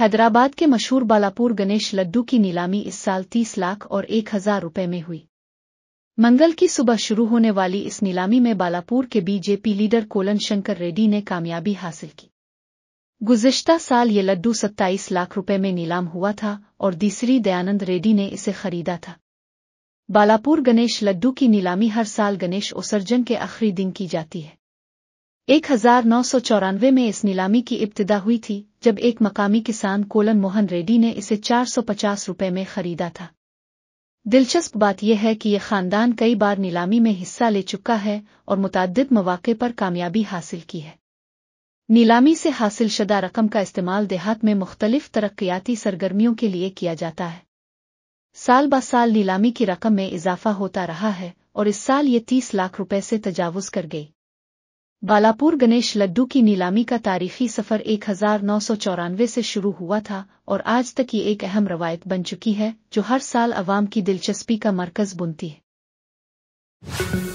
हैदराबाद के मशहूर बालापुर गणेश लड्डू की नीलामी इस साल तीस लाख और एक हजार रुपये में हुई मंगल की सुबह शुरू होने वाली इस नीलामी में बालापुर के बीजेपी लीडर कोलन शंकर रेड्डी ने कामयाबी हासिल की गुजश्ता साल ये लड्डू 27 लाख रुपए में नीलाम हुआ था और तीसरी दयानंद रेड्डी ने इसे खरीदा था बालापुर गणेश लड्डू की नीलामी हर साल गणेश उत्सर्जन के आखिरी दिन की जाती है चौरानवे में इस नीलामी की इब्तदा हुई थी जब एक मकामी किसान कोलन मोहन रेड्डी ने इसे 450 रुपए में खरीदा था दिलचस्प बात यह है कि यह खानदान कई बार नीलामी में हिस्सा ले चुका है और मुतद मौाक़े पर कामयाबी हासिल की है नीलामी से हासिल शुदा रकम का इस्तेमाल देहात में मुख्तलिफ तरक्याती सरगर्मियों के लिए किया जाता है साल ब साल नीलामी की रकम में इजाफा होता रहा है और इस साल ये तीस लाख रुपए से तजावज़ कर गई बालापुर गणेश लड्डू की नीलामी का तारीखी सफर एक से शुरू हुआ था और आज तक ये एक अहम रवायत बन चुकी है जो हर साल अवाम की दिलचस्पी का मरकज बुनती है